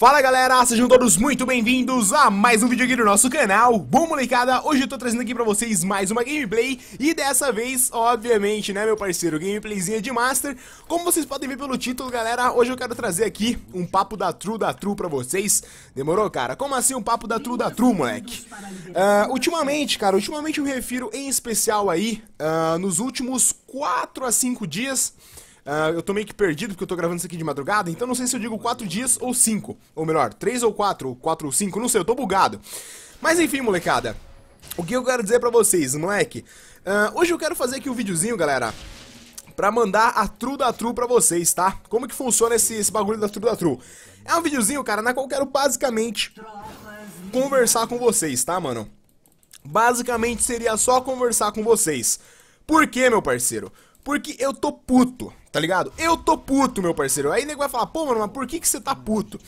Fala galera, sejam todos muito bem-vindos a mais um vídeo aqui do nosso canal Bom molecada, hoje eu tô trazendo aqui pra vocês mais uma gameplay E dessa vez, obviamente, né meu parceiro, gameplayzinha de Master Como vocês podem ver pelo título galera, hoje eu quero trazer aqui um papo da True da True pra vocês Demorou cara? Como assim um papo da True da True, moleque? Uh, ultimamente, cara, ultimamente eu me refiro em especial aí uh, Nos últimos 4 a 5 dias Uh, eu tô meio que perdido porque eu tô gravando isso aqui de madrugada, então não sei se eu digo 4 dias ou 5. Ou melhor, 3 ou 4, ou 4 ou 5, não sei, eu tô bugado. Mas enfim, molecada. O que eu quero dizer pra vocês, moleque? É uh, ah, hoje eu quero fazer aqui um videozinho, galera pra mandar a True da True pra vocês, tá? Como que funciona esse, esse bagulho da True da True? É um videozinho, cara, na qual eu quero basicamente conversar com vocês, tá, mano? Basicamente seria só conversar com vocês. Por quê, meu parceiro? Porque eu tô puto, tá ligado? Eu tô puto, meu parceiro. Aí o nego vai falar, pô, mano, mas por que, que você tá puto?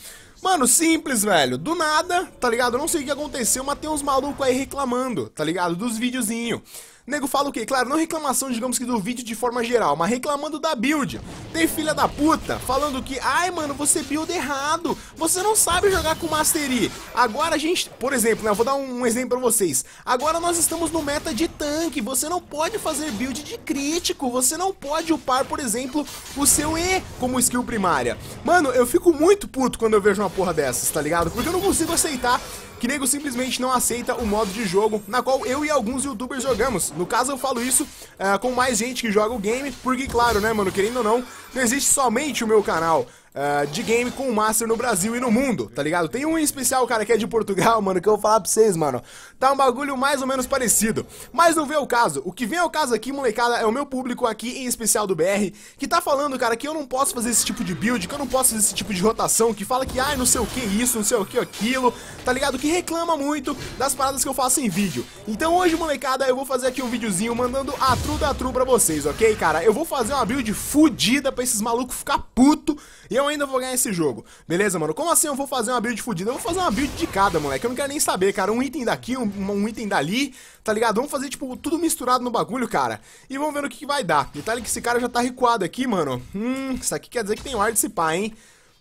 Mano, simples, velho. Do nada, tá ligado? Eu não sei o que aconteceu, mas tem uns malucos aí reclamando, tá ligado? Dos videozinhos. Nego fala o quê? Claro, não reclamação, digamos que do vídeo de forma geral, mas reclamando da build. Tem filha da puta falando que, ai mano, você build errado, você não sabe jogar com Mastery. Agora a gente, por exemplo, né, eu vou dar um, um exemplo pra vocês. Agora nós estamos no meta de tanque, você não pode fazer build de crítico, você não pode upar, por exemplo, o seu E como skill primária. Mano, eu fico muito puto quando eu vejo uma porra dessas, tá ligado? Porque eu não consigo aceitar que nego simplesmente não aceita o modo de jogo na qual eu e alguns youtubers jogamos. No caso, eu falo isso uh, com mais gente que joga o game, porque, claro, né, mano, querendo ou não, não existe somente o meu canal uh, de game com o Master no Brasil e no mundo, tá ligado? Tem um em especial, cara, que é de Portugal, mano, que eu vou falar pra vocês, mano. Tá um bagulho mais ou menos parecido. Mas não vem ao caso. O que vem ao caso aqui, molecada, é o meu público aqui, em especial do BR, que tá falando, cara, que eu não posso fazer esse tipo de build, que eu não posso fazer esse tipo de rotação, que fala que, ai, não sei o que isso, não sei o que aquilo, tá ligado? Que reclama muito das paradas que eu faço em vídeo. Então hoje, molecada, eu vou fazer aqui um videozinho mandando a tru da tru pra vocês, ok, cara? Eu vou fazer uma build fudida pra esses malucos ficar puto e eu eu ainda vou ganhar esse jogo. Beleza, mano? Como assim eu vou fazer uma build fodida? Eu vou fazer uma build de cada, moleque. Eu não quero nem saber, cara. Um item daqui, um, um item dali, tá ligado? Vamos fazer, tipo, tudo misturado no bagulho, cara. E vamos ver o que, que vai dar. Detalhe que esse cara já tá recuado aqui, mano. Hum, isso aqui quer dizer que tem de se pá, hein?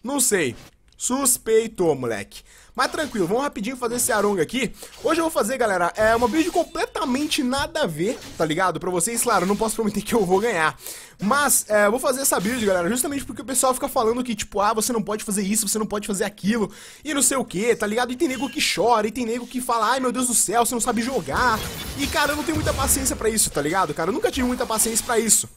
Não sei. Suspeitou, moleque. Mas tranquilo, vamos rapidinho fazer esse aronga aqui. Hoje eu vou fazer, galera, é uma build completamente nada a ver, tá ligado? Pra vocês, claro, não posso prometer que eu vou ganhar. Mas, é, vou fazer essa build, galera, justamente porque o pessoal fica falando que, tipo, ah, você não pode fazer isso, você não pode fazer aquilo, e não sei o que, tá ligado? E tem nego que chora, e tem nego que fala, ai meu Deus do céu, você não sabe jogar. E, cara, eu não tenho muita paciência pra isso, tá ligado, cara? Eu nunca tive muita paciência pra isso.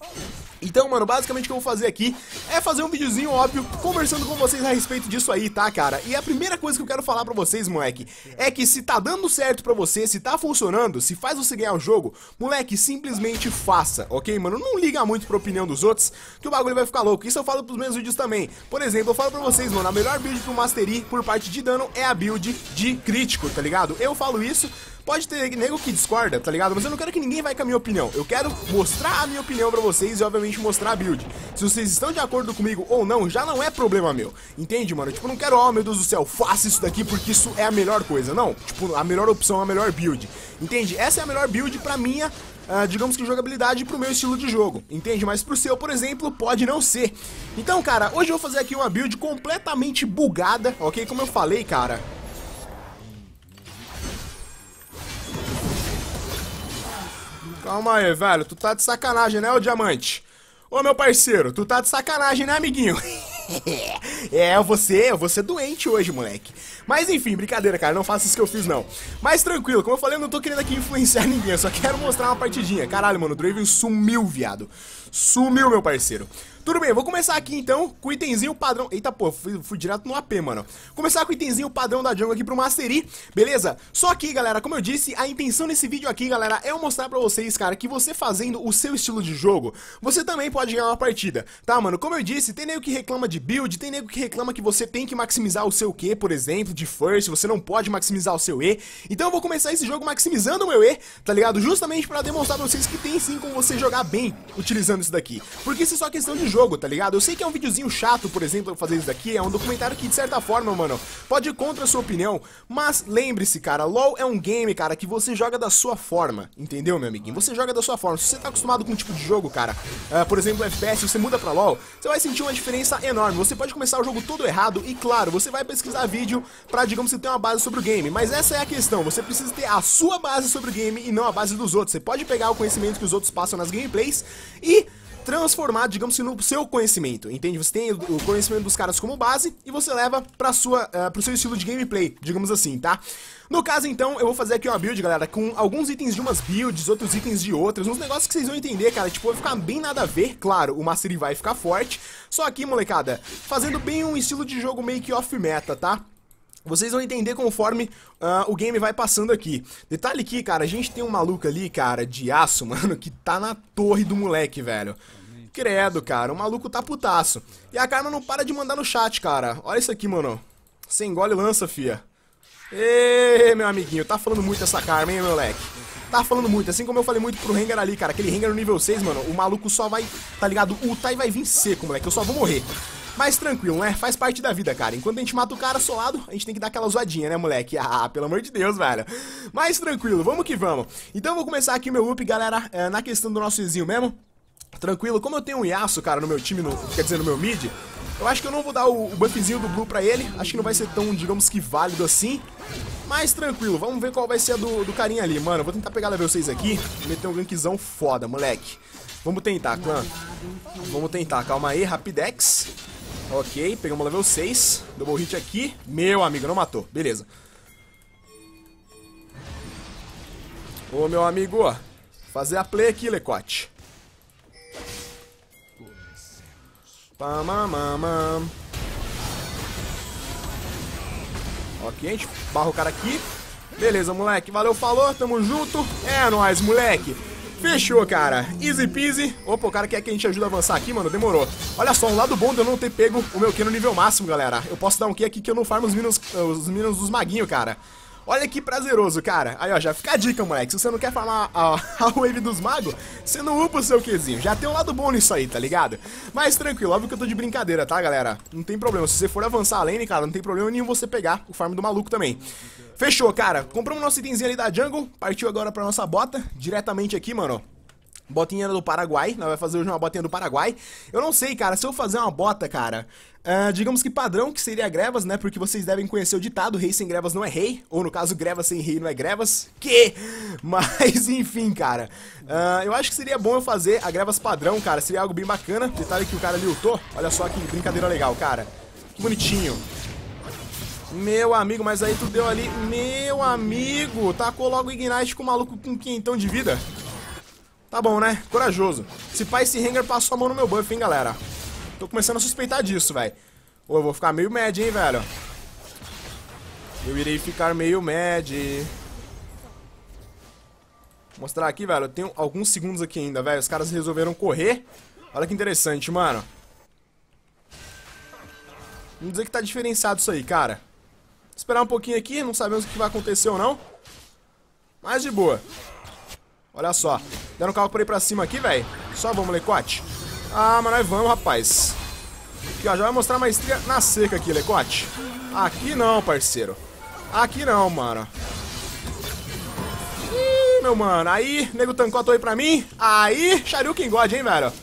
Então, mano, basicamente o que eu vou fazer aqui é fazer um videozinho, óbvio, conversando com vocês a respeito disso aí, tá, cara? E a primeira coisa que eu quero falar pra vocês, moleque, é que se tá dando certo pra você, se tá funcionando, se faz você ganhar o jogo, moleque, simplesmente faça, ok, mano? Não liga muito pra opinião dos outros, que o bagulho vai ficar louco. Isso eu falo pros meus vídeos também. Por exemplo, eu falo pra vocês, mano, a melhor build pro Mastery por parte de dano é a build de crítico, tá ligado? Eu falo isso Pode ter nego que discorda, tá ligado? Mas eu não quero que ninguém vai com a minha opinião. Eu quero mostrar a minha opinião pra vocês e, obviamente, mostrar a build. Se vocês estão de acordo comigo ou não, já não é problema meu. Entende, mano? Tipo, não quero, ó, oh, meu Deus do céu, faça isso daqui porque isso é a melhor coisa. Não, tipo, a melhor opção, a melhor build. Entende? Essa é a melhor build pra minha Uh, digamos que jogabilidade pro meu estilo de jogo, entende? Mas pro seu, por exemplo, pode não ser. Então, cara, hoje eu vou fazer aqui uma build completamente bugada, ok? Como eu falei, cara, Calma aí, velho. Tu tá de sacanagem, né, ô diamante? Ô meu parceiro, tu tá de sacanagem, né, amiguinho? é, você, você é doente hoje, moleque. Mas enfim, brincadeira, cara, não faça isso que eu fiz, não. Mas tranquilo, como eu falei, eu não tô querendo aqui influenciar ninguém, eu só quero mostrar uma partidinha. Caralho, mano, o Draven sumiu, viado. Sumiu, meu parceiro. Tudo bem, vou começar aqui então com o itemzinho padrão. Eita, pô, fui, fui, direto no AP, mano. Começar com o itemzinho padrão da jungle aqui pro Mastery, beleza? Só que, galera, como eu disse, a intenção desse vídeo aqui, galera, é eu mostrar pra vocês, cara, que você fazendo o seu estilo de jogo, você também pode ganhar uma partida, tá, mano? Como eu disse, tem nego que reclama de build, tem nego que reclama que você tem que maximizar o seu Q, por exemplo, de first, você não pode maximizar o seu E. Então eu vou começar esse jogo maximizando o meu E, tá ligado? Justamente pra demonstrar pra vocês que tem sim como você jogar bem utilizando isso daqui. Porque isso é só questão de jogo, tá ligado? Eu sei que é um videozinho chato, por exemplo, eu fazer isso daqui, é um documentário que de certa forma, mano, pode ir contra a sua opinião, mas lembre-se, cara, LoL é um game, cara, que você joga da sua forma, entendeu, meu amiguinho? Você joga da sua forma. Se você tá acostumado com um tipo de jogo, cara, uh, por exemplo, FPS, você muda pra LoL, você vai sentir uma diferença enorme. Você pode começar o jogo todo errado e, claro, você vai pesquisar vídeo, para digamos que ter uma base sobre o game. Mas essa é a questão, você precisa ter a sua base sobre o game e não a base dos outros. Você pode pegar o conhecimento que os outros passam nas gameplays e transformar, digamos assim, no seu conhecimento, entende? Você tem o conhecimento dos caras como base e você leva pra sua, uh, pro seu estilo de gameplay, digamos assim, tá? No caso, então, eu vou fazer aqui uma build, galera, com alguns itens de umas builds, outros itens de outras, uns negócios que vocês vão entender, cara, tipo, vai ficar bem nada a ver, claro, o Mastery vai ficar forte, só aqui, molecada, fazendo bem um estilo de jogo meio que off-meta, tá? Vocês vão entender conforme uh, o game vai passando aqui. Detalhe aqui, cara, a gente tem um maluco ali, cara, de aço, mano, que tá na torre do moleque, velho. Credo, cara, o maluco tá putaço. E a Karma não para de mandar no chat, cara. Olha isso aqui, mano. Sem engole e lança, fia. Ê, meu amiguinho, tá falando muito essa Karma, hein, moleque. Tá falando muito, assim como eu falei muito pro Rengar ali, cara. Aquele Rengar no nível 6, mano, o maluco só vai, tá ligado, ultar e vai vir seco, moleque. Eu só vou morrer. Mas tranquilo, né? Faz parte da vida, cara. Enquanto a gente mata o cara solado, a gente tem que dar aquela zoadinha, né, moleque? Ah, pelo amor de Deus, velho. Mas tranquilo, vamos que vamos. Então eu vou começar aqui meu up, galera, é, na questão do nosso vizinho mesmo. Tranquilo, como eu tenho um Yasuo, cara, no meu time, no, quer dizer, no meu mid, eu acho que eu não vou dar o, o buffzinho do Blue pra ele. Acho que não vai ser tão, digamos que, válido assim. Mas tranquilo, vamos ver qual vai ser a do, do carinha ali, mano. Vou tentar pegar level 6 aqui. Meter um gankzão foda, moleque. Vamos tentar, clã. Vamos tentar, calma aí, Rapidex. Ok, pegamos level 6. Double hit aqui. Meu amigo, não matou. Beleza. Ô, meu amigo, fazer a play aqui, Lecote. Ok, a gente barra o cara aqui. Beleza, moleque. Valeu, falou. Tamo junto. É nóis, moleque. Fechou, cara. Easy peasy. Opa, o cara quer que a gente ajude a avançar aqui, mano. Demorou. Olha só, um lado bom de eu não ter pego o meu Q no nível máximo, galera. Eu posso dar um Q aqui que eu não farmo os minions, os minions dos maguinhos, cara. Olha que prazeroso, cara. Aí, ó, já fica a dica, moleque. Se você não quer falar a, a wave dos magos, você não upa o seu Qzinho. Já tem um lado bom nisso aí, tá ligado? Mas tranquilo, óbvio que eu tô de brincadeira, tá, galera? Não tem problema. Se você for avançar a lane, né, cara, não tem problema nenhum você pegar o farm do maluco também. Fechou, cara. Compramos nosso itemzinho ali da jungle. Partiu agora pra nossa bota. Diretamente aqui, mano. Botinha do Paraguai, nós vai fazer hoje uma botinha do Paraguai. Eu não sei, cara, se eu fazer uma bota, cara, uh, digamos que padrão, que seria grevas, né? Porque vocês devem conhecer o ditado, rei sem grevas não é rei, ou no caso, grevas sem rei não é grevas, que... Mas, enfim, cara, uh, eu acho que seria bom eu fazer a grevas padrão, cara, seria algo bem bacana. Detalhe que o cara lutou, olha só que brincadeira legal, cara. Que bonitinho. Meu amigo, mas aí tu deu ali, meu amigo, tacou logo o Ignite com o maluco com quintão de vida. Tá bom, né? Corajoso. Se pá, esse Ranger passou a mão no meu buff, hein, galera. Tô começando a suspeitar disso, velho. Ou eu vou ficar meio mad, hein, velho. Eu irei ficar meio mad. Vou mostrar aqui, velho. Eu tenho alguns segundos aqui ainda, velho. Os caras resolveram correr. Olha que interessante, mano. Vamos dizer que tá diferenciado isso aí, cara. Vou esperar um pouquinho aqui. Não sabemos o que vai acontecer ou não. Mas de boa. Olha só. Deram o carro por aí pra cima aqui, velho. Só vamos, Lecote. Ah, mas nós vamos, rapaz. Aqui, ó. Já vai mostrar a maestria na seca aqui, Lecote. Aqui não, parceiro. Aqui não, mano. Ih, meu mano. Aí, nego tancoto aí pra mim. Aí, Shariuken God, hein, velho.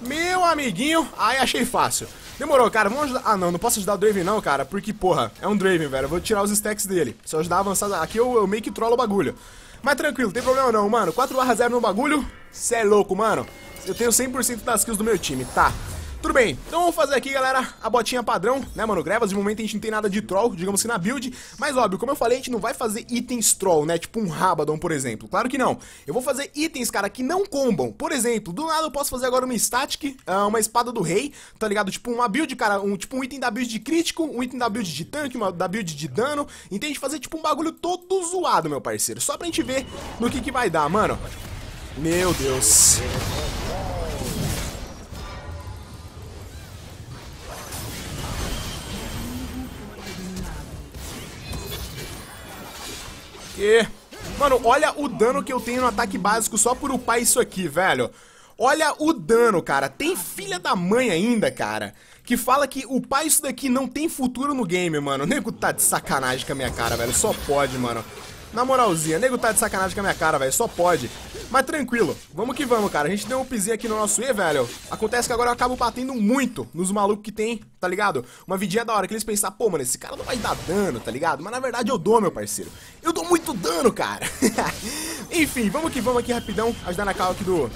Meu amiguinho. Aí, achei fácil. Demorou, cara. Vamos ajudar... Ah, não. Não posso ajudar o Draven, não, cara. Porque, porra, é um Draven, velho. Eu vou tirar os stacks dele. Se eu ajudar a avançar... Aqui eu, eu meio que trolo o bagulho. Mas tranquilo, não tem problema não, mano. 4 barra 0 no bagulho. Cê é louco, mano. Eu tenho 100% das kills do meu time, tá? Tudo bem, então vamos fazer aqui, galera, a botinha padrão, né, mano? Grevas, de momento a gente não tem nada de troll, digamos que na build. Mas, óbvio, como eu falei, a gente não vai fazer itens troll, né? Tipo um Rabadon, por exemplo. Claro que não. Eu vou fazer itens, cara, que não combam. Por exemplo, do nada eu posso fazer agora uma static, ah, uma espada do rei, tá ligado? Tipo uma build, cara, um, tipo um item da build de crítico, um item da build de tanque, uma da build de dano. Entende? Fazer tipo um bagulho todo zoado, meu parceiro. Só pra gente ver no que que vai dar, mano. Meu Deus. Mano, olha o dano que eu tenho no ataque básico só por upar isso aqui, velho. Olha o dano, cara. Tem filha da mãe ainda, cara. Que fala que upar isso daqui não tem futuro no game, mano. O nego tá de sacanagem com a minha cara, velho. Só pode, mano. Na moralzinha, nego tá de sacanagem com a minha cara, velho, só pode. Mas tranquilo, vamos que vamos, cara. A gente deu um pizinho aqui no nosso E, velho. Acontece que agora eu acabo batendo muito nos malucos que tem, tá ligado? Uma vidinha da hora que eles pensam, pô, mano, esse cara não vai dar dano, tá ligado? Mas na verdade eu dou, meu parceiro. Eu dou muito dano, cara. Enfim, vamos que vamos aqui rapidão. Ajudar na cal aqui do.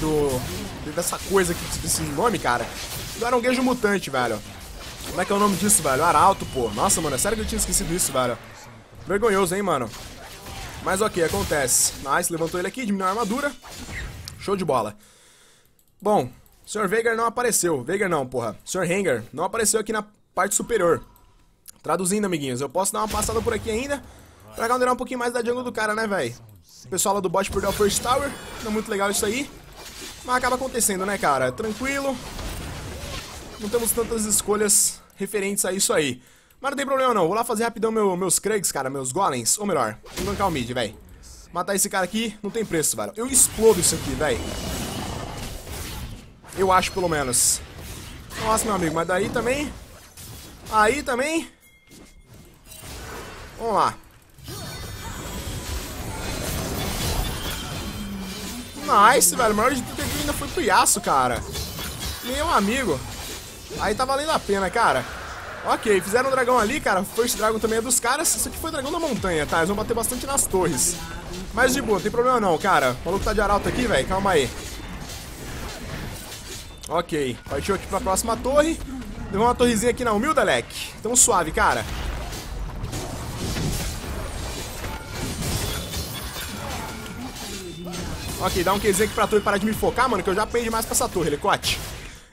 Do. Dessa coisa aqui, desse nome, cara. Do Aranguejo Mutante, velho. Como é que é o nome disso, velho? Arauto, pô. Nossa, mano, é sério que eu tinha esquecido isso, velho. Vergonhoso, hein, mano? Mas ok, acontece. Nice, levantou ele aqui, diminuiu a armadura. Show de bola. Bom, o Sr. Veigar não apareceu. Veigar não, porra. O Sr. Hanger não apareceu aqui na parte superior. Traduzindo, amiguinhos. Eu posso dar uma passada por aqui ainda pra ganhar um pouquinho mais da jungle do cara, né, velho? O pessoal lá do bot perdeu o first tower. Não é muito legal isso aí. Mas acaba acontecendo, né, cara? Tranquilo. Não temos tantas escolhas referentes a isso aí. Mas não tem problema não, vou lá fazer rapidão meu, meus Krugs, cara, meus golems. Ou melhor, vou bancar o mid, velho. Matar esse cara aqui não tem preço, velho. Eu explodo isso aqui, velho. Eu acho, pelo menos. Nossa, meu amigo, mas daí também... Aí também... Vamos lá. Nice, velho. O maior de tudo é ainda foi pro Yasuo, cara. Meu amigo. Aí tá valendo a pena, cara. Ok, fizeram um dragão ali, cara. First Dragon também é dos caras. Isso aqui foi dragão da montanha, tá? Eles vão bater bastante nas torres. Mas de boa, não tem problema não, cara. O maluco tá de arauto aqui, velho. Calma aí. Ok, partiu aqui pra próxima torre. Levou uma torrezinha aqui na humilde leque. Tão suave, cara. Ok, dá um QZ aqui pra torre parar de me focar, mano, que eu já apanhei demais pra essa torre, Helicote.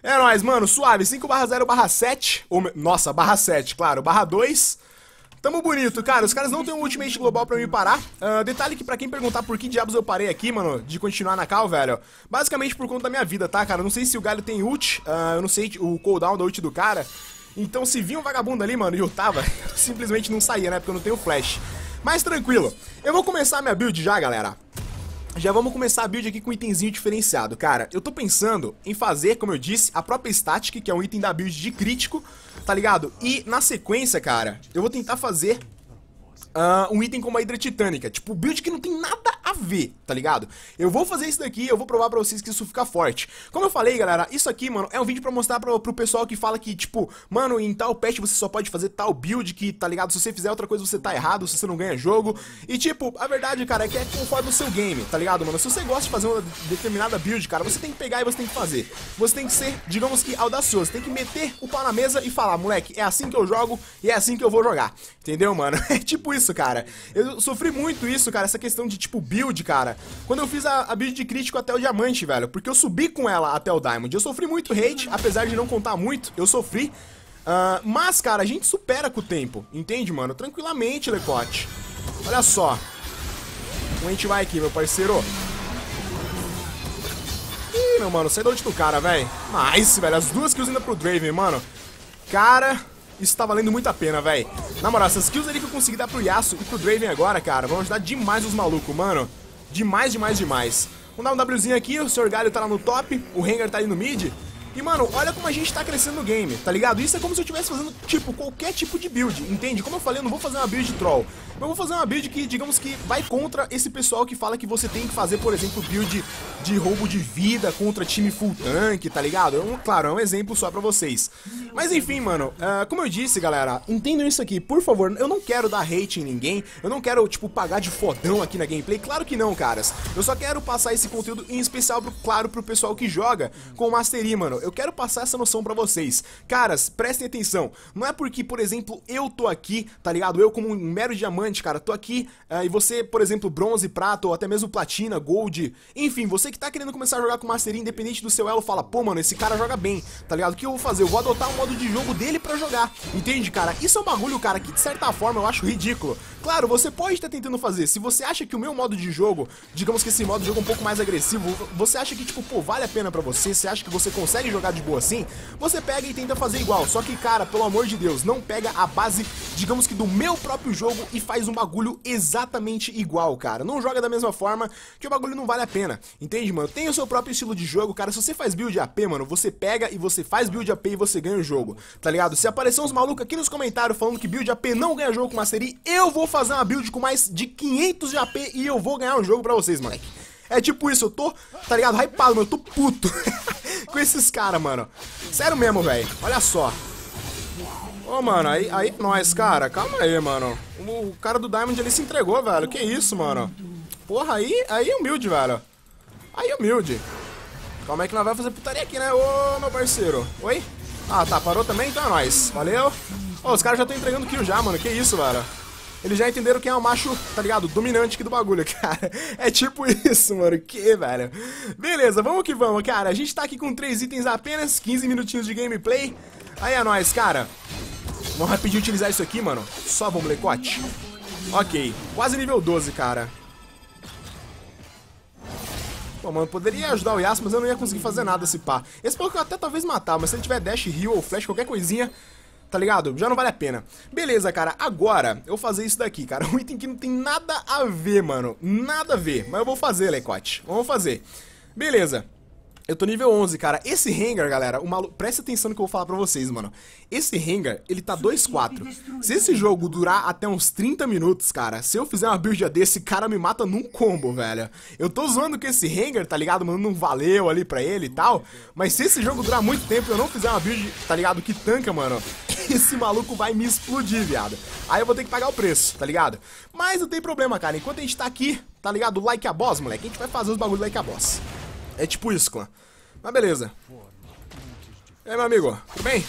É nóis, mano, suave, 5 barra 0 barra 7, ou, nossa, barra 7, claro, barra 2. Tamo bonito, cara, os caras não tem um ultimate global pra me parar. Uh, detalhe que pra quem perguntar por que diabos eu parei aqui, mano, de continuar na cal, velho, basicamente por conta da minha vida, tá, cara? não sei se o galho tem ult, uh, eu não sei o cooldown da ult do cara. Então se vinha um vagabundo ali, mano, e eu tava, eu simplesmente não saía, né, porque eu não tenho flash. Mas tranquilo, eu vou começar minha build já, galera. Já vamos começar a build aqui com um itemzinho diferenciado, cara. Eu tô pensando em fazer, como eu disse, a própria Static, que é um item da build de crítico, tá ligado? E na sequência, cara, eu vou tentar fazer uh, um item como a Hidra Titânica. Tipo, build que não tem nada ver, tá ligado? Eu vou fazer isso daqui, eu vou provar pra vocês que isso fica forte. Como eu falei, galera, isso aqui, mano, é um vídeo pra mostrar pro, pro pessoal que fala que, tipo, mano, em tal patch você só pode fazer tal build que, tá ligado? Se você fizer outra coisa você tá errado, se você não ganha jogo. E, tipo, a verdade, cara, é que é conforme o seu game, tá ligado, mano? Se você gosta de fazer uma determinada build, cara, você tem que pegar e você tem que fazer. Você tem que ser, digamos que, audacioso. Tem que meter o pau na mesa e falar, moleque, é assim que eu jogo e é assim que eu vou jogar. Entendeu, mano? É tipo isso, cara. Eu sofri muito isso, cara, essa questão de, tipo, build build, cara, quando eu fiz a, a build de crítico até o diamante, velho, porque eu subi com ela até o diamond. Eu sofri muito hate, apesar de não contar muito, eu sofri. Uh, mas, cara, a gente supera com o tempo, entende, mano? Tranquilamente, Lecote. Olha só. Como então a gente vai aqui, meu parceiro? Ih, meu mano, sai da onde do cara, velho. Nice, velho. As duas kills ainda pro Draven, mano. Cara, isso tá valendo muito a pena, véi, Na moral, essas kills ali que eu consegui dar pro Yasuo e pro Draven agora, cara, vão ajudar demais os malucos, mano. Demais, demais, demais. Vamos dar um Wzinho aqui, o Sr. Galho tá lá no top, o Rengar tá ali no mid. E, mano, olha como a gente tá crescendo no game, tá ligado? Isso é como se eu estivesse fazendo, tipo, qualquer tipo de build, entende? Como eu falei, eu não vou fazer uma build troll. Eu vou fazer uma build que, digamos que, vai contra esse pessoal que fala que você tem que fazer, por exemplo, build de roubo de vida contra time full tank, tá ligado? É um, claro, é um exemplo só pra vocês. Mas, enfim, mano, uh, como eu disse, galera, entendam isso aqui, por favor. Eu não quero dar hate em ninguém, eu não quero, tipo, pagar de fodão aqui na gameplay. Claro que não, caras. Eu só quero passar esse conteúdo em especial, pro, claro, pro pessoal que joga com Mastery, mano eu quero passar essa noção para vocês. Caras, prestem atenção. Não é porque, por exemplo, eu tô aqui, tá ligado? Eu como um mero diamante, cara, tô aqui uh, e você, por exemplo, bronze, prata ou até mesmo platina, gold, enfim, você que tá querendo começar a jogar com masteria independente do seu elo, fala, pô, mano, esse cara joga bem, tá ligado? O que eu vou fazer? Eu vou adotar o modo de jogo dele para jogar. Entende, cara? Isso é um bagulho, cara, que de certa forma eu acho ridículo. Claro, você pode estar tá tentando fazer. Se você acha que o meu modo de jogo, digamos que esse modo de jogo é um pouco mais agressivo, você acha que tipo, pô, vale a pena para você? Você acha que você consegue jogar de boa assim, você pega e tenta fazer igual. Só que, cara, pelo amor de Deus, não pega a base, digamos que do meu próprio jogo e faz um bagulho exatamente igual, cara. Não joga da mesma forma, que o bagulho não vale a pena. Entende, mano? Tem o seu próprio estilo de jogo, cara. Se você faz build AP, mano, você pega e você faz build AP e você ganha o jogo, tá ligado? Se aparecer uns malucos aqui nos comentários falando que build AP não ganha jogo com Mastery, eu vou fazer uma build com mais de 500 de AP e eu vou ganhar um jogo pra vocês, moleque. É tipo isso, eu tô, tá ligado, hypado, mano, eu tô puto. com esses caras, mano. Sério mesmo, velho. Olha só. Ô, oh, mano, aí, aí é nós, cara. Calma aí, mano. O, o, cara do Diamond ali se entregou, velho. Que isso, mano. Porra, aí, aí é humilde, velho. Aí é humilde. Calma aí que nós vamos fazer putaria aqui, né? Ô, meu parceiro. Oi? Ah, tá. Parou também? Então é nóis. Valeu. Ô, oh, os caras já estão entregando kill já, mano. Que isso, velho eles já entenderam quem é o macho, tá ligado? Dominante aqui do bagulho, cara. É tipo isso, mano. Que, velho? Beleza, vamos que vamos, cara. A gente tá aqui com três itens apenas, 15 minutinhos de gameplay. Aí é nóis, cara. Vamos rapidinho utilizar isso aqui, mano. Só vamos molecote. Ok, quase nível 12, cara. Pô, mano, poderia ajudar o Yas, mas eu não ia conseguir fazer nada esse pá. Esse pouco eu até talvez matar, mas se ele tiver dash, heal ou flash, qualquer coisinha, tá ligado? Já não vale a pena. Beleza, cara, agora eu vou fazer isso daqui, cara. Um item que não tem nada a ver, mano. Nada a ver. Mas eu vou fazer, Lecote. Vamos fazer. Beleza. Eu tô nível 11, cara. Esse hangar, galera, o malu... presta atenção no que eu vou falar pra vocês, mano. Esse hangar, ele tá 2-4. Se esse jogo durar até uns 30 minutos, cara, se eu fizer uma build desse, cara me mata num combo, velho. Eu tô zoando que esse hangar, tá ligado, mano, não valeu ali pra ele e tal. Mas se esse jogo durar muito tempo e eu não fizer uma build, tá ligado, que tanca, mano, esse maluco vai me explodir, viado. Aí eu vou ter que pagar o preço, tá ligado? Mas não tem problema, cara. Enquanto a gente tá aqui, tá ligado, like a boss, moleque. A gente vai fazer os bagulhos like a boss. É tipo isso, clã. Mas beleza. E aí, meu amigo? Tudo bem?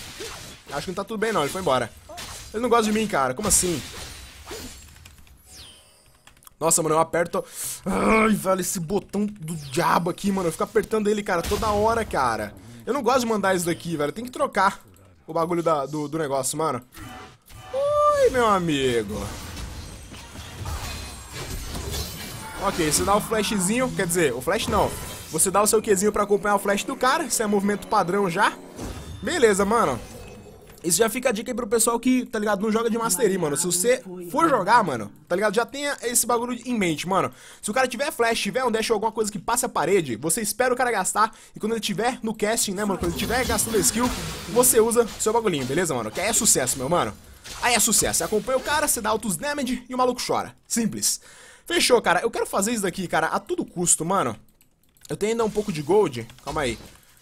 Acho que não tá tudo bem, não. Ele foi embora. Ele não gosta de mim, cara. Como assim? Nossa, mano, eu aperto... Ai, velho, esse botão do diabo aqui, mano. Eu fico apertando ele, cara, toda hora, cara. Eu não gosto de mandar isso daqui, velho. Tem que trocar o bagulho da, do, do negócio, mano. Ui, meu amigo. Ok, você dá o flashzinho. Quer dizer, o flash não. Você dá o seu Qzinho pra acompanhar o flash do cara, isso é movimento padrão já. Beleza, mano. Isso já fica a dica aí pro pessoal que, tá ligado, não joga de Mastery, mano. Se você for jogar, mano, tá ligado, já tenha esse bagulho em mente, mano. Se o cara tiver flash, tiver um dash ou alguma coisa que passe a parede, você espera o cara gastar e quando ele tiver no casting, né, mano, quando ele tiver gastando skill, você usa seu bagulhinho, beleza, mano? Que aí é sucesso, meu mano. Aí é sucesso. Você acompanha o cara, você dá altos damage e o maluco chora. Simples. Fechou, cara. Eu quero fazer isso daqui, cara, a todo custo, mano. Eu tenho ainda um pouco de gold. Calma aí.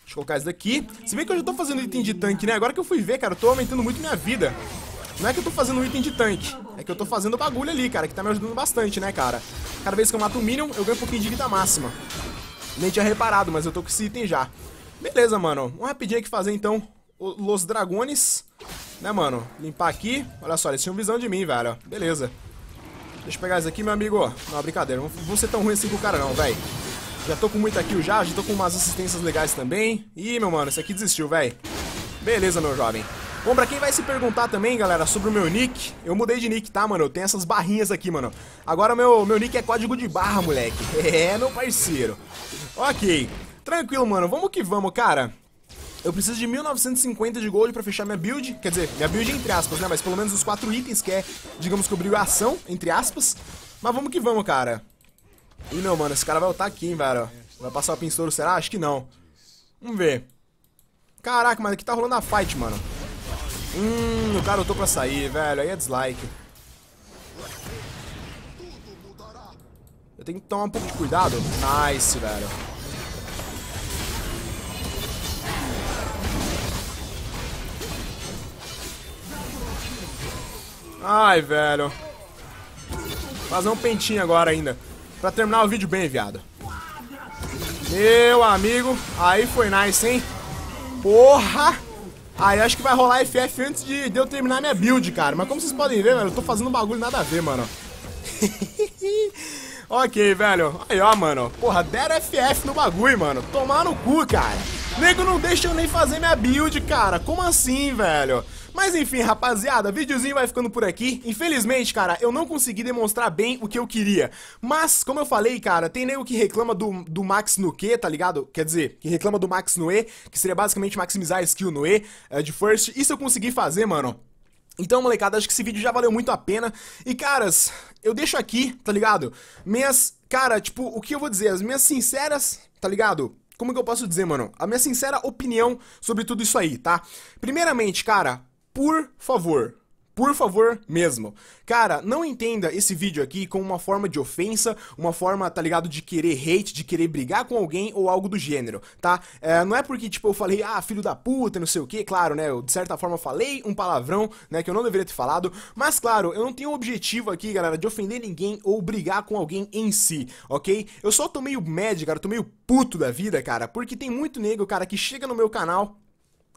Deixa eu colocar isso daqui. Se bem que eu já tô fazendo item de tanque, né? Agora que eu fui ver, cara, eu tô aumentando muito minha vida. Não é que eu tô fazendo um item de tanque. É que eu tô fazendo bagulho ali, cara, que tá me ajudando bastante, né, cara? Cada vez que eu mato um Minion, eu ganho um pouquinho de vida máxima. Nem tinha reparado, mas eu tô com esse item já. Beleza, mano. Vamos rapidinho aqui fazer, então, os dragones. Né, mano? Limpar aqui. Olha só, eles tinham visão de mim, velho. Beleza. Deixa eu pegar isso aqui, meu amigo. Não, é brincadeira. Não vou ser tão ruim assim com o cara, não, velho. Já tô com muita kill já, já tô com umas assistências legais também. Ih, meu mano, esse aqui desistiu, véi? Beleza, meu jovem. Bom, pra quem vai se perguntar também, galera, sobre o meu nick, eu mudei de nick, tá, mano? Eu tenho essas barrinhas aqui, mano. Agora meu, meu nick é código de barra, moleque. É, meu parceiro. Ok. Tranquilo, mano. Vamos que vamos, cara. Eu preciso de 1950 de gold pra fechar minha build. Quer dizer, minha build entre aspas, né? Mas pelo menos os quatro itens que é, digamos que obrigação, entre aspas. Mas vamos que vamos, cara. Ih, meu mano, esse cara vai voltar aqui, hein, velho. Vai passar o pinsouro, será? Acho que não. Vamos ver. Caraca, mas aqui tá rolando a fight, mano. Hum, o cara lutou pra sair, velho. Aí é dislike. Eu tenho que tomar um pouco de cuidado. Nice, velho. Ai, velho. Fazer um pentinho agora ainda. Pra terminar o vídeo bem, viado. Meu amigo, aí foi nice, hein? Porra! Aí acho que vai rolar FF antes de, eu terminar minha build, cara. Mas como vocês podem ver, eu tô fazendo um bagulho nada a ver, mano. ok, velho. Aí, ó, mano. Porra, deram FF no bagulho, mano. Tomar no cu, cara. Nego, não deixa eu nem fazer minha build, cara. Como assim, velho? Mas enfim, rapaziada, videozinho vai ficando por aqui. Infelizmente, cara, eu não consegui demonstrar bem o que eu queria. Mas, como eu falei, cara, tem nego que reclama do, do Max no Q, tá ligado? Quer dizer, que reclama do Max no E, que seria basicamente maximizar a skill no E uh, de first. Isso eu consegui fazer, mano. Então, molecada, acho que esse vídeo já valeu muito a pena. E, caras, eu deixo aqui, tá ligado? Minhas, cara, tipo, o que eu vou dizer? As minhas sinceras, tá ligado? Como que eu posso dizer, mano? A minha sincera opinião sobre tudo isso aí, tá? Primeiramente, cara, por favor, por favor mesmo. Cara, não entenda esse vídeo aqui como uma forma de ofensa, uma forma, tá ligado, de querer hate, de querer brigar com alguém ou algo do gênero, tá? É, não é porque, tipo, eu falei, ah, filho da puta, não sei o que, claro, né? Eu, de certa forma, falei um palavrão, né, que eu não deveria ter falado, mas, claro, eu não tenho o objetivo aqui, galera, de ofender ninguém ou brigar com alguém em si, ok? Eu só tô meio médio, cara, tô meio puto da vida, cara, porque tem muito negro, cara, que chega no meu canal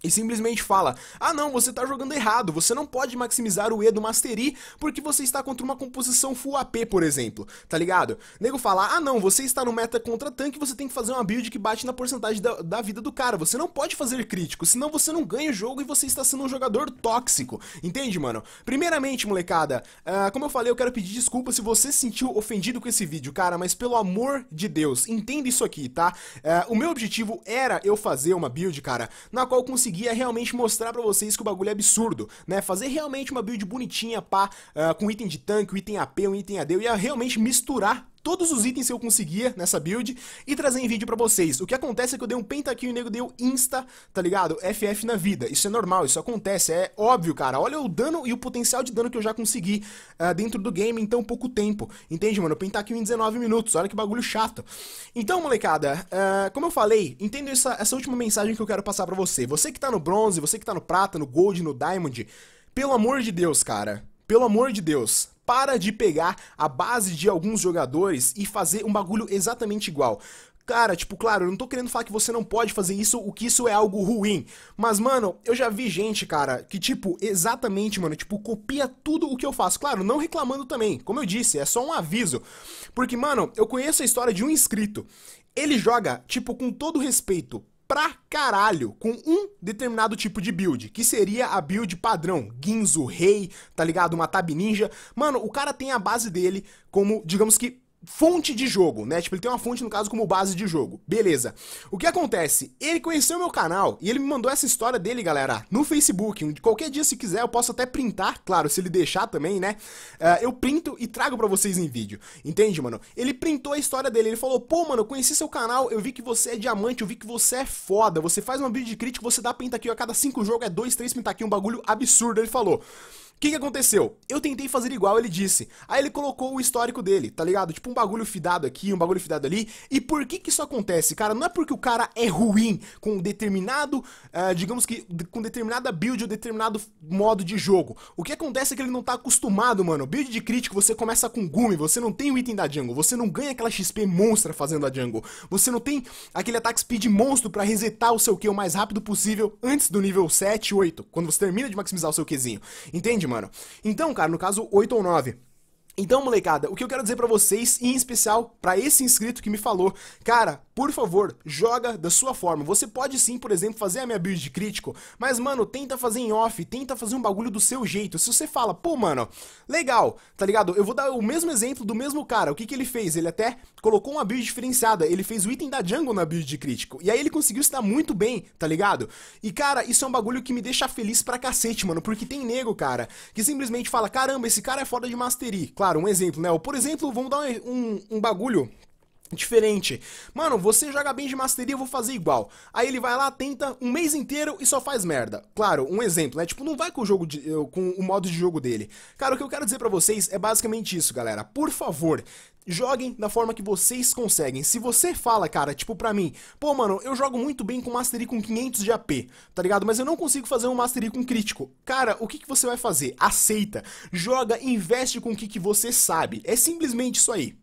e simplesmente fala: Ah, não, você está jogando errado, você não pode maximizar o E do Mastery porque você está contra uma composição full AP, por exemplo, tá ligado? Nego fala: Ah, não, você está no meta contra tanque, você tem que fazer uma build que bate na porcentagem da, da, vida do cara, você não pode fazer crítico, senão você não ganha o jogo e você está sendo um jogador tóxico, entende, mano? Primeiramente, molecada, uh, como eu falei, eu quero pedir desculpa se você se sentiu ofendido com esse vídeo, cara, mas pelo amor de Deus, entenda isso aqui, tá? Uh, o meu objetivo era eu fazer uma build, cara, na qual eu consegui conseguia é realmente mostrar para vocês que o bagulho é absurdo, né? Fazer realmente uma build bonitinha, pá, uh, com item de tanque, um item AP, um item AD, eu ia realmente misturar todos os itens que eu conseguia nessa build e trazer em vídeo pra vocês. O que acontece é que eu dei um pentakill e o nego deu insta, tá ligado? FF na vida. Isso é normal, isso acontece, é óbvio, cara. Olha o dano e o potencial de dano que eu já consegui uh, dentro do game em tão pouco tempo. Entende, mano? Pentakill em 19 minutos, olha que bagulho chato. Então, molecada, uh, como eu falei, entendo essa, essa última mensagem que eu quero passar pra você. Você que tá no bronze, você que tá no prata, no gold, no diamond, pelo amor de Deus, cara. Pelo amor de Deus, para de pegar a base de alguns jogadores e fazer um bagulho exatamente igual. Cara, tipo, claro, eu não tô querendo falar que você não pode fazer isso, o que isso é algo ruim. Mas, mano, eu já vi gente, cara, que, tipo, exatamente, mano, tipo, copia tudo o que eu faço. Claro, não reclamando também. Como eu disse, é só um aviso. Porque, mano, eu conheço a história de um inscrito. Ele joga, tipo, com todo respeito, pra caralho com um determinado tipo de build, que seria a build padrão, Ginzo, Rei, tá ligado? Uma Tab Ninja. Mano, o cara tem a base dele como, digamos que, fonte de jogo, né? Tipo, ele tem uma fonte, no caso, como base de jogo. Beleza. O que acontece? Ele conheceu meu canal e ele me mandou essa história dele, galera, no Facebook. Qualquer dia, se quiser, eu posso até printar, claro, se ele deixar também, né? Uh, eu printo e trago para vocês em vídeo. Entende, mano? Ele printou a história dele. Ele falou, pô, mano, eu conheci seu canal, eu vi que você é diamante, eu vi que você é foda. Você faz uma build de crítico, você dá pentakill a cada cinco jogos, é dois, três pentakill, um bagulho absurdo. Ele falou que, que aconteceu? Eu tentei fazer igual ele disse. Aí ele colocou o histórico dele, tá ligado? Tipo um bagulho fidado aqui, um bagulho fidado ali. E por que que isso acontece, cara? Não é porque o cara é ruim com um determinado, uh, digamos que, com determinada build ou determinado modo de jogo. O que acontece é que ele não tá acostumado, mano. Build de crítico, você começa com gume, você não tem o item da jungle, você não ganha aquela XP monstra fazendo a jungle. Você não tem aquele ataque speed monstro para resetar o seu Q o mais rápido possível antes do nível 7, 8, quando você termina de maximizar o seu Qzinho. Entende, mano? mano. Então, cara, no caso 8 ou 9. Então, molecada, o que eu quero dizer para vocês, em especial para esse inscrito que me falou, cara, por favor, joga da sua forma. Você pode sim, por exemplo, fazer a minha build de crítico, mas mano, tenta fazer em off, tenta fazer um bagulho do seu jeito. Se você fala, pô, mano, legal, tá ligado? Eu vou dar o mesmo exemplo do mesmo cara. O que que ele fez? Ele até colocou uma build diferenciada, ele fez o item da jungle na build de crítico. E aí ele conseguiu estar muito bem, tá ligado? E cara, isso é um bagulho que me deixa feliz pra cacete, mano, porque tem nego, cara, que simplesmente fala, caramba, esse cara é foda de mastery. Claro claro, um exemplo, né? Ou, por exemplo, vamos dar um, um, bagulho diferente. Mano, você joga bem de masteria, eu vou fazer igual. Aí ele vai lá, tenta um mês inteiro e só faz merda. Claro, um exemplo, né? Tipo, não vai com o jogo de, eh, com o modo de jogo dele. Cara, o que eu quero dizer para vocês é basicamente isso, galera. Por favor, joguem da forma que vocês conseguem. Se você fala, cara, tipo pra mim, pô, mano, eu jogo muito bem com Mastery com 500 de AP, tá ligado? Mas eu não consigo fazer um Mastery com crítico. Cara, o que, que você vai fazer? Aceita, joga, investe com o que, que você sabe. É simplesmente isso aí.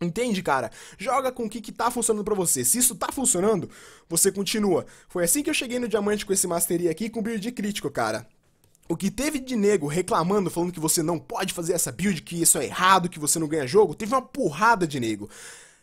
Entende, cara? Joga com o que, que tá funcionando para você. Se isso tá funcionando, você continua. Foi assim que eu cheguei no diamante com esse masteria aqui com build crítico, cara. O que teve de nego reclamando, falando que você não pode fazer essa build, que isso é errado, que você não ganha jogo, teve uma porrada de nego.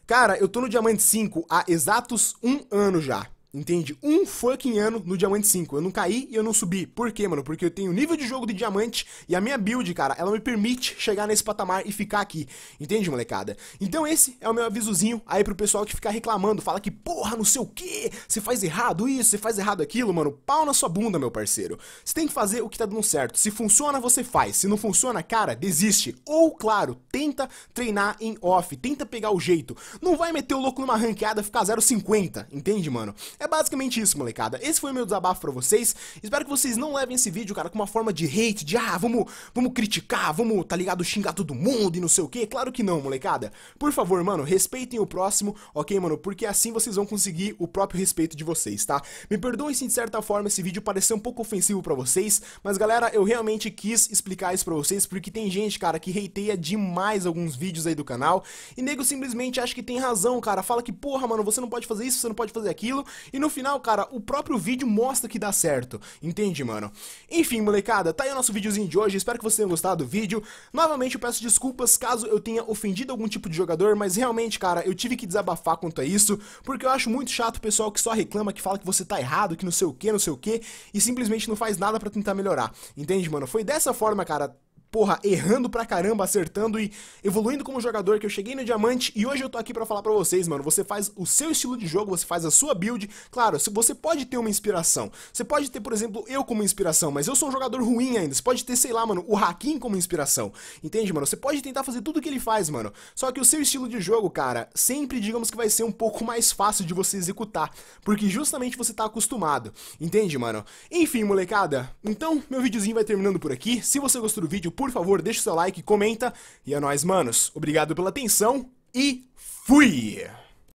Cara, eu tô no Diamante 5 há exatos um ano já. Entende? Um fucking ano no Diamante 5. Eu não caí e eu não subi. Por quê, mano? Porque eu tenho nível de jogo de Diamante e a minha build, cara, ela me permite chegar nesse patamar e ficar aqui. Entende, molecada? Então esse é o meu avisozinho aí pro pessoal que ficar reclamando. Fala que, porra, não sei o que, você faz errado isso, você faz errado aquilo, mano. Pau na sua bunda, meu parceiro. Você tem que fazer o que tá dando certo. Se funciona, você faz. Se não funciona, cara, desiste. Ou, claro, tenta treinar em off. Tenta pegar o jeito. Não vai meter o louco numa ranqueada e ficar 0,50. Entende, mano? É basicamente isso, molecada. Esse foi o meu desabafo pra vocês. Espero que vocês não levem esse vídeo, cara, com uma forma de hate, de ah, vamos, vamos criticar, vamos, tá ligado, xingar todo mundo e não sei o quê. Claro que não, molecada. Por favor, mano, respeitem o próximo, ok, mano? Porque assim vocês vão conseguir o próprio respeito de vocês, tá? Me perdoem se de certa forma esse vídeo pareceu um pouco ofensivo pra vocês, mas galera, eu realmente quis explicar isso pra vocês, porque tem gente, cara, que hateia demais alguns vídeos aí do canal, e nego simplesmente acha que tem razão, cara, fala que, porra, mano, você não pode fazer isso, você não pode fazer aquilo, e no final, cara, o próprio vídeo mostra que dá certo. Entende, mano? Enfim, molecada, tá aí o nosso videozinho de hoje. Espero que vocês tenham gostado do vídeo. Novamente, eu peço desculpas caso eu tenha ofendido algum tipo de jogador, mas realmente, cara, eu tive que desabafar quanto a isso, porque eu acho muito chato o pessoal que só reclama, que fala que você tá errado, que não sei o que, não sei o que, e simplesmente não faz nada para tentar melhorar. Entende, mano? Foi dessa forma, cara, porra, errando pra caramba, acertando e evoluindo como jogador, que eu cheguei no diamante e hoje eu tô aqui para falar para vocês, mano, você faz o seu estilo de jogo, você faz a sua build, claro, se você pode ter uma inspiração, você pode ter, por exemplo, eu como inspiração, mas eu sou um jogador ruim ainda, você pode ter, sei lá, mano, o Hakim como inspiração, entende, mano, você pode tentar fazer tudo que ele faz, mano, só que o seu estilo de jogo, cara, sempre digamos que vai ser um pouco mais fácil de você executar, porque justamente você tá acostumado, entende, mano? Enfim, molecada, então meu videozinho vai terminando por aqui, se você gostou do vídeo, por favor, deixa o seu like, comenta. E é nóis, manos. Obrigado pela atenção e fui!